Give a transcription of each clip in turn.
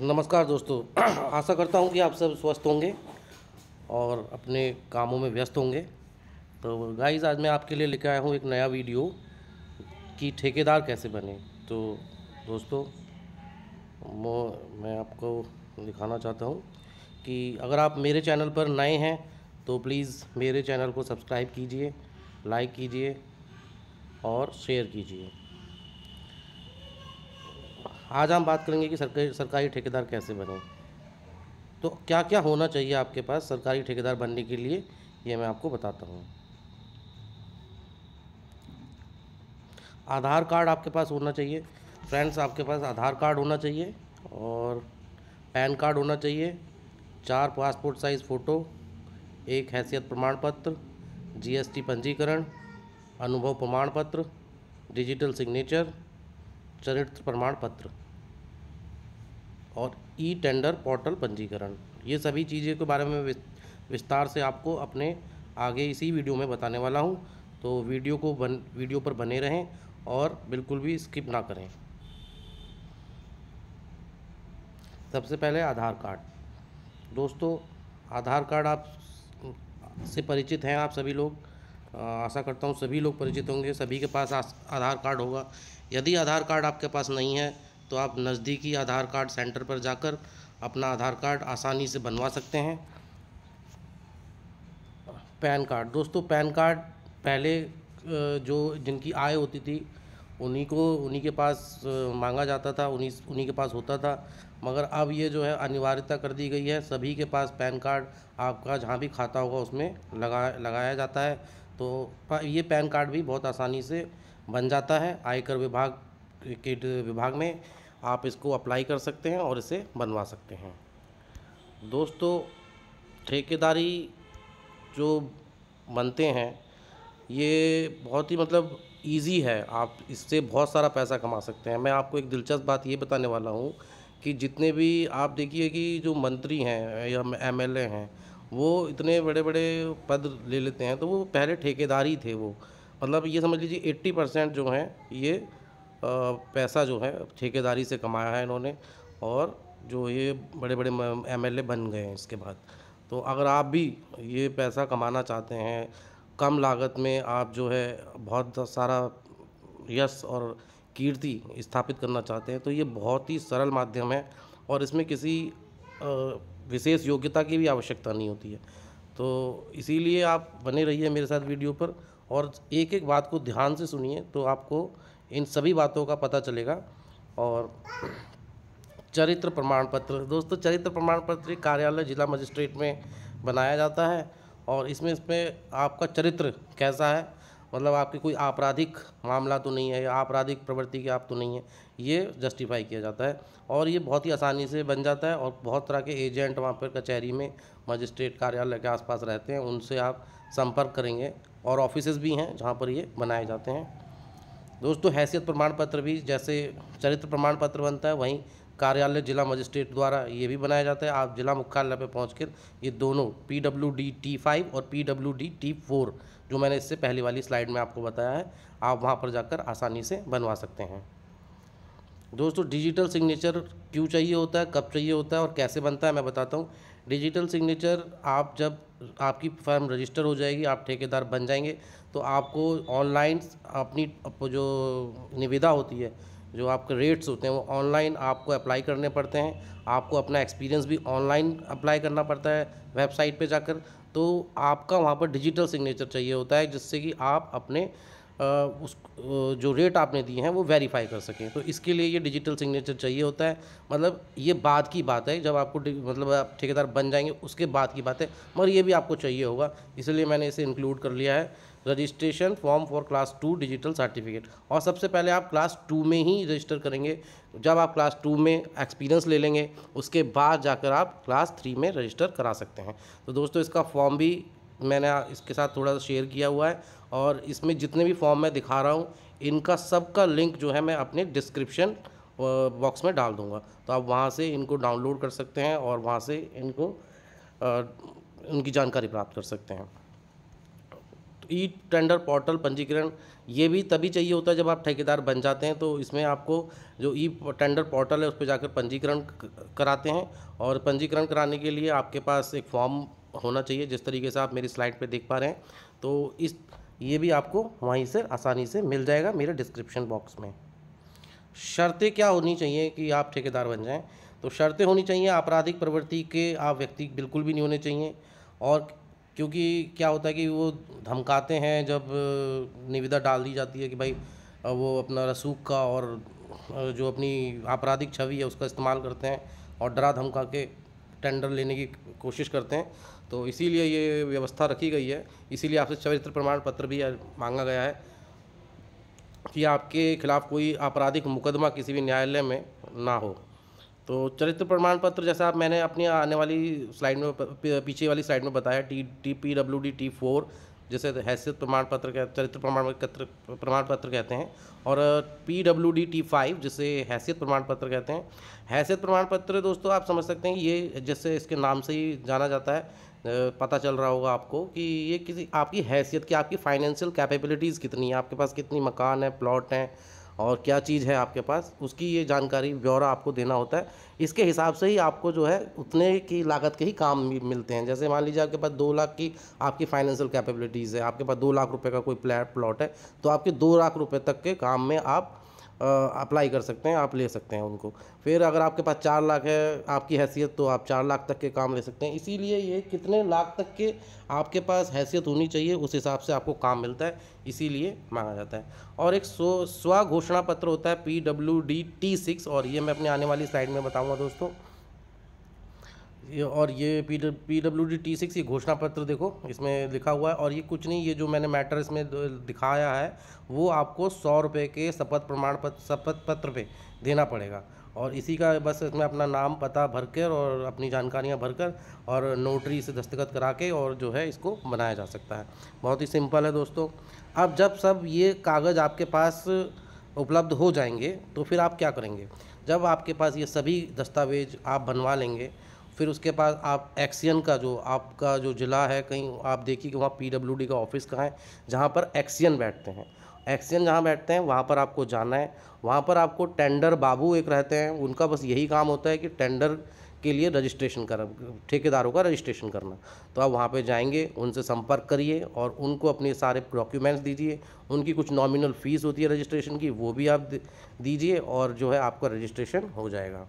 नमस्कार दोस्तों आशा करता हूँ कि आप सब स्वस्थ होंगे और अपने कामों में व्यस्त होंगे तो गाइज आज मैं आपके लिए लेकर आया हूँ एक नया वीडियो कि ठेकेदार कैसे बने तो दोस्तों मैं आपको दिखाना चाहता हूँ कि अगर आप मेरे चैनल पर नए हैं तो प्लीज़ मेरे चैनल को सब्सक्राइब कीजिए लाइक कीजिए और शेयर कीजिए आज हम बात करेंगे कि सरकारी सरकारी ठेकेदार कैसे बने तो क्या क्या होना चाहिए आपके पास सरकारी ठेकेदार बनने के लिए ये मैं आपको बताता हूँ आधार कार्ड आपके पास होना चाहिए फ्रेंड्स आपके पास आधार कार्ड होना चाहिए और पैन कार्ड होना चाहिए चार पासपोर्ट साइज़ फ़ोटो एक हैसियत प्रमाण पत्र जीएसटी पंजीकरण अनुभव प्रमाण पत्र डिजिटल सिग्नेचर चरित्र प्रमाण पत्र और ई टेंडर पोर्टल पंजीकरण ये सभी चीज़ें के बारे में विस्तार से आपको अपने आगे इसी वीडियो में बताने वाला हूँ तो वीडियो को बन वीडियो पर बने रहें और बिल्कुल भी स्किप ना करें सबसे पहले आधार कार्ड दोस्तों आधार कार्ड आप से परिचित हैं आप सभी लोग आशा करता हूँ सभी लोग परिचित होंगे सभी के पास आधार कार्ड होगा यदि आधार कार्ड आपके पास नहीं है तो आप नज़दीकी आधार कार्ड सेंटर पर जाकर अपना आधार कार्ड आसानी से बनवा सकते हैं पैन कार्ड दोस्तों पैन कार्ड पहले जो जिनकी आय होती थी उन्हीं को उन्हीं के पास मांगा जाता था उन्हीं उन्हीं के पास होता था मगर अब ये जो है अनिवार्यता कर दी गई है सभी के पास पैन कार्ड आपका जहाँ भी खाता होगा उसमें लगा लगाया जाता है तो ये पैन कार्ड भी बहुत आसानी से बन जाता है आयकर विभाग के विभाग में आप इसको अप्लाई कर सकते हैं और इसे बनवा सकते हैं दोस्तों ठेकेदारी जो बनते हैं ये बहुत ही मतलब इजी है आप इससे बहुत सारा पैसा कमा सकते हैं मैं आपको एक दिलचस्प बात ये बताने वाला हूँ कि जितने भी आप देखिए कि जो मंत्री हैं या एम हैं वो इतने बड़े बड़े पद ले लेते हैं तो वो पहले ठेकेदारी थे वो मतलब ये समझ लीजिए 80 परसेंट जो हैं ये पैसा जो है ठेकेदारी से कमाया है इन्होंने और जो ये बड़े बड़े एमएलए बन गए हैं इसके बाद तो अगर आप भी ये पैसा कमाना चाहते हैं कम लागत में आप जो है बहुत सारा यश और कीर्ति स्थापित करना चाहते हैं तो ये बहुत ही सरल माध्यम है और इसमें किसी विशेष योग्यता की भी आवश्यकता नहीं होती है तो इसीलिए आप बने रहिए मेरे साथ वीडियो पर और एक एक बात को ध्यान से सुनिए तो आपको इन सभी बातों का पता चलेगा और चरित्र प्रमाण पत्र दोस्तों चरित्र प्रमाण पत्र कार्यालय जिला मजिस्ट्रेट में बनाया जाता है और इसमें इसमें आपका चरित्र कैसा है मतलब आपकी कोई आपराधिक मामला तो नहीं है या आपराधिक प्रवृत्ति के आप तो नहीं है ये जस्टिफाई किया जाता है और ये बहुत ही आसानी से बन जाता है और बहुत तरह के एजेंट वहाँ पर कचहरी में मजिस्ट्रेट कार्यालय के आसपास रहते हैं उनसे आप संपर्क करेंगे और ऑफिसेज भी हैं जहाँ पर ये बनाए जाते हैं दोस्तों हैसियत प्रमाण पत्र भी जैसे चरित्र प्रमाण पत्र बनता है वहीं कार्यालय जिला मजिस्ट्रेट द्वारा ये भी बनाया जाता है आप जिला मुख्यालय पर पहुँच ये दोनों P W D T five और P W D T four जो मैंने इससे पहली वाली स्लाइड में आपको बताया है आप वहाँ पर जाकर आसानी से बनवा सकते हैं दोस्तों डिजिटल सिग्नेचर क्यों चाहिए होता है कब चाहिए होता है और कैसे बनता है मैं बताता हूँ डिजिटल सिग्नेचर आप जब आपकी फर्म रजिस्टर हो जाएगी आप ठेकेदार बन जाएंगे तो आपको ऑनलाइन अपनी जो निविदा होती है जो आपके रेट्स होते हैं वो ऑनलाइन आपको अप्लाई करने पड़ते हैं आपको अपना एक्सपीरियंस भी ऑनलाइन अप्लाई करना पड़ता है वेबसाइट पे जाकर तो आपका वहाँ पर डिजिटल सिग्नेचर चाहिए होता है जिससे कि आप अपने उस जो रेट आपने दिए हैं वो वेरीफाई कर सकें तो इसके लिए ये डिजिटल सिग्नेचर चाहिए होता है मतलब ये बाद की बात है जब आपको मतलब आप ठेकेदार बन जाएंगे उसके बाद की बात है मगर ये भी आपको चाहिए होगा इसलिए मैंने इसे इंक्लूड कर लिया है registration form for class two digital certificate और सबसे पहले आप क्लास टू में ही रजिस्टर करेंगे जब आप क्लास टू में एक्सपीरियंस ले लेंगे उसके बाद जाकर आप क्लास थ्री में रजिस्टर करा सकते हैं तो दोस्तों इसका फॉर्म भी मैंने इसके साथ थोड़ा सा शेयर किया हुआ है और इसमें जितने भी फॉर्म मैं दिखा रहा हूँ इनका सबका लिंक जो है मैं अपने डिस्क्रिप्शन बॉक्स में डाल दूँगा तो आप वहाँ से इनको डाउनलोड कर सकते हैं और वहाँ से इनको उनकी जानकारी प्राप्त कर सकते हैं तो ई टेंडर पोर्टल पंजीकरण ये भी तभी चाहिए होता है जब आप ठेकेदार बन जाते हैं तो इसमें आपको जो ई टेंडर पोर्टल है उस पर जाकर पंजीकरण कराते हैं और पंजीकरण कराने के लिए आपके पास एक फॉर्म होना चाहिए जिस तरीके से आप मेरी स्लाइड पर देख पा रहे हैं तो इस ये भी आपको वहीं से आसानी से मिल जाएगा मेरे डिस्क्रिप्शन बॉक्स में शर्तें क्या होनी चाहिए कि आप ठेकेदार बन जाएं तो शर्तें होनी चाहिए आपराधिक प्रवृत्ति के आप व्यक्ति बिल्कुल भी नहीं होने चाहिए और क्योंकि क्या होता है कि वो धमकाते हैं जब निविदा डाल दी जाती है कि भाई वो अपना रसूख का और जो अपनी आपराधिक छवि है उसका इस्तेमाल करते हैं और डरा धमका के टेंडर लेने की कोशिश करते हैं तो इसीलिए ये व्यवस्था रखी गई है इसीलिए आपसे चरित्र प्रमाण पत्र भी मांगा गया है कि आपके खिलाफ़ कोई आपराधिक मुकदमा किसी भी न्यायालय में ना हो तो चरित्र प्रमाण पत्र जैसा आप मैंने अपनी आने वाली स्लाइड में पीछे वाली स्लाइड में बताया T T P W D T four जिसे हैसियत प्रमाण पत्र चरित्र प्रमाण पत्र प्रमाण पत्र कहते हैं और P W D T five जिसे हैसियत प्रमाण पत्र कहते हैं हैसियत प्रमाण पत्र दोस्तों आप समझ सकते हैं ये जैसे इसके नाम से ही जाना जाता है पता चल रहा होगा आपको कि ये किसी आपकी हैसियत की आपकी फाइनेंशियल कैपेबिलिटीज़ कितनी है आपके पास कितनी मकान है प्लॉट हैं और क्या चीज़ है आपके पास उसकी ये जानकारी ब्यौरा आपको देना होता है इसके हिसाब से ही आपको जो है उतने की लागत के ही काम मिलते हैं जैसे मान लीजिए आपके पास दो लाख की आपकी फाइनेंशियल कैपेबिलिटीज़ है आपके पास दो लाख रुपये का कोई प्लॉट है तो आपके दो लाख रुपये तक के काम में आप अप्लाई कर सकते हैं आप ले सकते हैं उनको फिर अगर आपके पास चार लाख है आपकी हैसियत तो आप चार लाख तक के काम ले सकते हैं इसीलिए ये कितने लाख तक के आपके पास हैसियत होनी चाहिए उस हिसाब से आपको काम मिलता है इसीलिए मांगा जाता है और एक स्व स्व घोषणा पत्र होता है P W D T six और ये मैं अपने आने वाली स्लाइड में बताऊँगा दोस्तों और ये P P W D T six ये घोषणा पत्र देखो इसमें लिखा हुआ है और ये कुछ नहीं ये जो मैंने मैटर इसमें दिखाया है वो आपको सौ रुपये के शपथ प्रमाण पत्र शपथ पत्र पे देना पड़ेगा और इसी का बस इसमें अपना नाम पता भर कर और अपनी जानकारियाँ भर कर और नोटरी से दस्तखत करा के और जो है इसको बनाया जा सकता है बहुत ही सिंपल है दोस्तों अब जब सब ये कागज़ आपके पास उपलब्ध हो जाएंगे तो फिर आप क्या करेंगे जब आपके पास ये सभी दस्तावेज आप बनवा लेंगे फिर उसके पास आप एक्सियन का जो आपका जो ज़िला है कहीं आप देखिए कि वहाँ डी का ऑफिस कहाँ है जहाँ पर एक्सियन बैठते हैं एक्सियन जहाँ बैठते हैं वहाँ पर आपको जाना है वहाँ पर आपको टेंडर बाबू एक रहते हैं उनका बस यही काम होता है कि टेंडर के लिए रजिस्ट्रेशन कर ठेकेदारों का रजिस्ट्रेशन करना तो आप वहाँ पे जाएंगे उनसे संपर्क करिए और उनको अपने सारे डॉक्यूमेंट्स दीजिए उनकी कुछ नॉमिनल फ़ीस होती है रजिस्ट्रेशन की वो भी आप दीजिए और जो है आपका रजिस्ट्रेशन हो जाएगा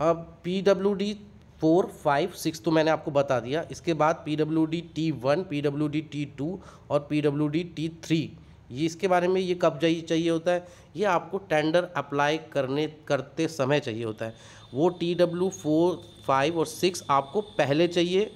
अब P W D four five six तो मैंने आपको बता दिया इसके बाद P W D T one P W D T two और P W D T three ये इसके बारे में ये कब चाहिए चाहिए होता है ये आपको टेंडर अप्लाई करने करते समय चाहिए होता है वो टी डब्ल्यू फोर फाइव और सिक्स आपको पहले चाहिए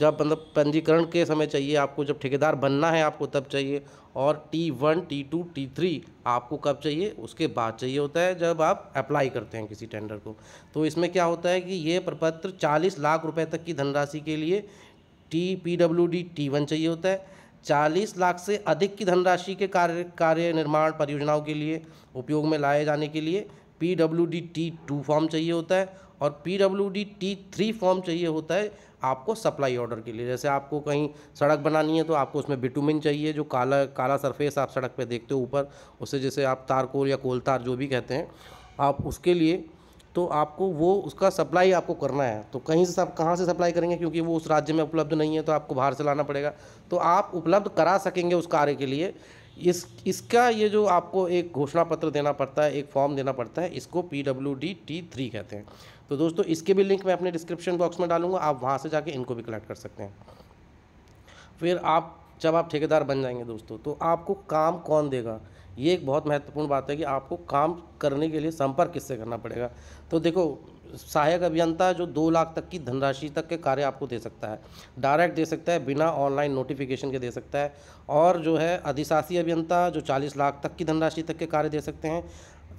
जब मतलब पंजीकरण के समय चाहिए आपको जब ठेकेदार बनना है आपको तब चाहिए और T one T two T three आपको कब चाहिए उसके बाद चाहिए होता है जब आप अप्लाई करते हैं किसी टेंडर को तो इसमें क्या होता है कि ये प्रपत्र चालीस लाख रुपए तक की धनराशि के लिए T P W D T one चाहिए होता है चालीस लाख से अधिक की धनराशि के कार्य कार्य निर्माण परियोजनाओं के लिए उपयोग में लाए जाने के लिए P W D T two form चाहिए होता है और P W D T three form चाहिए होता है आपको सप्लाई ऑर्डर के लिए जैसे आपको कहीं सड़क बनानी है तो आपको उसमें बिटुमिन चाहिए जो काला काला सरफेस आप सड़क पे देखते हो ऊपर उसे जैसे आप तारकोल या कोल तार जो भी कहते हैं आप उसके लिए तो आपको वो उसका सप्लाई आपको करना है तो कहीं से सब कहाँ से सप्लाई करेंगे क्योंकि वो उस राज्य में उपलब्ध नहीं है तो आपको बाहर से लाना पड़ेगा तो आप उपलब्ध करा सकेंगे उस कार्य के लिए इस इसका ये जो आपको एक घोषणा पत्र देना पड़ता है एक फॉर्म देना पड़ता है इसको P W D T three कहते हैं तो दोस्तों इसके भी लिंक मैं अपने डिस्क्रिप्शन बॉक्स में डालूंगा आप वहाँ से जाके इनको भी कलेक्ट कर सकते हैं फिर आप जब आप ठेकेदार बन जाएंगे दोस्तों तो आपको काम कौन देगा ये एक बहुत महत्वपूर्ण बात है कि आपको काम करने के लिए संपर्क किससे करना पड़ेगा तो देखो सहायक अभियंता जो दो लाख तक की धनराशि तक के कार्य आपको दे सकता है डायरेक्ट दे सकता है बिना ऑनलाइन नोटिफिकेशन के दे सकता है और जो है अधिशासी अभियंता जो चालीस लाख तक की धनराशि तक के कार्य दे सकते हैं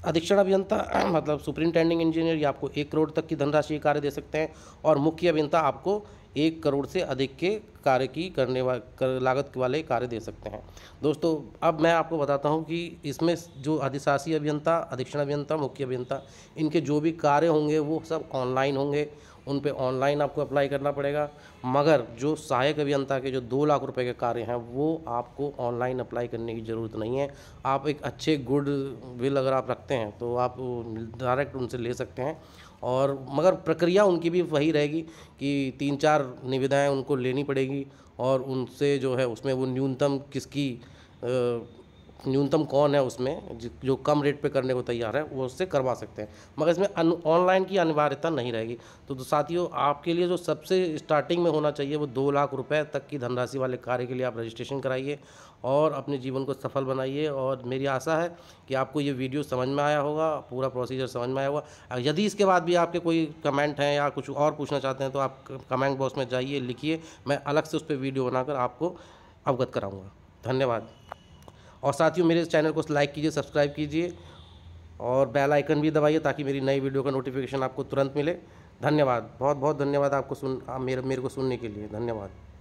अधीक्षण अभियंता मतलब सुप्रिंटेंडिंग इंजीनियर ये आपको एक करोड़ तक की धनराशि के कार्य दे सकते हैं और मुख्य अभियंता आपको एक करोड़ से अधिक के कार्य की करने वा कर, लागत वाले कार्य दे सकते हैं दोस्तों अब मैं आपको बताता हूं कि इसमें जो अधिशासी अभियंता अधीक्षण अभियंता मुख्य अभियंता इनके जो भी कार्य होंगे वो सब ऑनलाइन होंगे उन पर ऑनलाइन आपको अप्लाई करना पड़ेगा मगर जो सहायक अभियंता के जो दो लाख रुपए के कार्य हैं वो आपको ऑनलाइन अप्लाई करने की ज़रूरत नहीं है आप एक अच्छे गुड विल अगर आप रखते हैं तो आप डायरेक्ट उनसे ले सकते हैं और मगर प्रक्रिया उनकी भी वही रहेगी कि तीन चार निविदाएँ उनको लेनी पड़ेगी और उनसे जो है उसमें वो न्यूनतम किसकी न्यूनतम कौन है उसमें जो कम रेट पे करने को तैयार है वो उससे करवा सकते हैं मगर इसमें ऑनलाइन की अनिवार्यता नहीं रहेगी तो, तो साथियों आपके लिए जो सबसे स्टार्टिंग में होना चाहिए वो दो लाख रुपए तक की धनराशि वाले कार्य के लिए आप रजिस्ट्रेशन कराइए और अपने जीवन को सफल बनाइए और मेरी आशा है कि आपको ये वीडियो समझ में आया होगा पूरा प्रोसीजर समझ में आया होगा यदि इसके बाद भी आपके कोई कमेंट हैं या कुछ और पूछना चाहते हैं तो आप कमेंट बॉक्स में जाइए लिखिए मैं अलग से उस पर वीडियो बनाकर आपको अवगत कराऊँगा धन्यवाद और साथियों मेरे चैनल को लाइक कीजिए सब्सक्राइब कीजिए और बेल आइकन भी दबाइए ताकि मेरी नई वीडियो का नोटिफिकेशन आपको तुरंत मिले धन्यवाद बहुत बहुत धन्यवाद आपको सुन आप मेरे मेरे को सुनने के लिए धन्यवाद